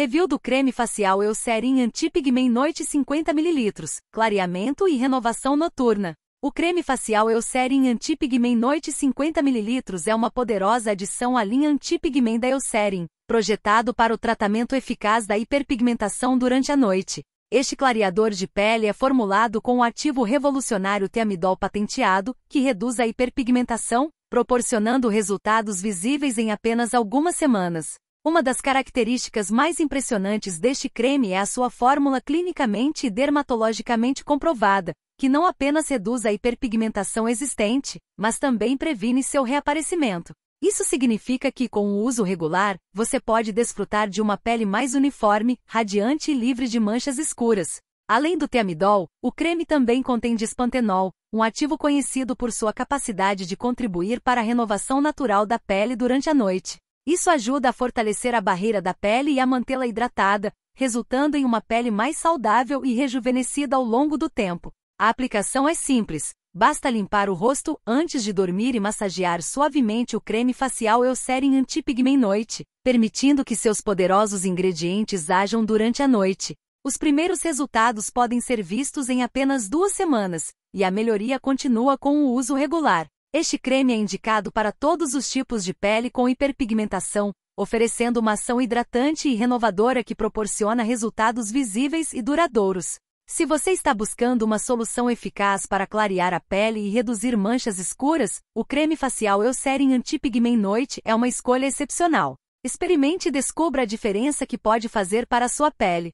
Review do creme facial Eu Serum Antipigmen Noite 50 ml, clareamento e renovação noturna. O creme facial Eu Serum Antipigmen Noite 50 ml é uma poderosa adição à linha antipigmen da Eu projetado para o tratamento eficaz da hiperpigmentação durante a noite. Este clareador de pele é formulado com o ativo revolucionário teamidol patenteado, que reduz a hiperpigmentação, proporcionando resultados visíveis em apenas algumas semanas. Uma das características mais impressionantes deste creme é a sua fórmula clinicamente e dermatologicamente comprovada, que não apenas reduz a hiperpigmentação existente, mas também previne seu reaparecimento. Isso significa que, com o uso regular, você pode desfrutar de uma pele mais uniforme, radiante e livre de manchas escuras. Além do teamidol, o creme também contém dispantenol, um ativo conhecido por sua capacidade de contribuir para a renovação natural da pele durante a noite. Isso ajuda a fortalecer a barreira da pele e a mantê-la hidratada, resultando em uma pele mais saudável e rejuvenescida ao longo do tempo. A aplicação é simples. Basta limpar o rosto antes de dormir e massagear suavemente o creme facial Eucerin Antipigmen Noite, permitindo que seus poderosos ingredientes ajam durante a noite. Os primeiros resultados podem ser vistos em apenas duas semanas, e a melhoria continua com o uso regular. Este creme é indicado para todos os tipos de pele com hiperpigmentação, oferecendo uma ação hidratante e renovadora que proporciona resultados visíveis e duradouros. Se você está buscando uma solução eficaz para clarear a pele e reduzir manchas escuras, o creme facial Eucerin Antipigment Noite é uma escolha excepcional. Experimente e descubra a diferença que pode fazer para a sua pele.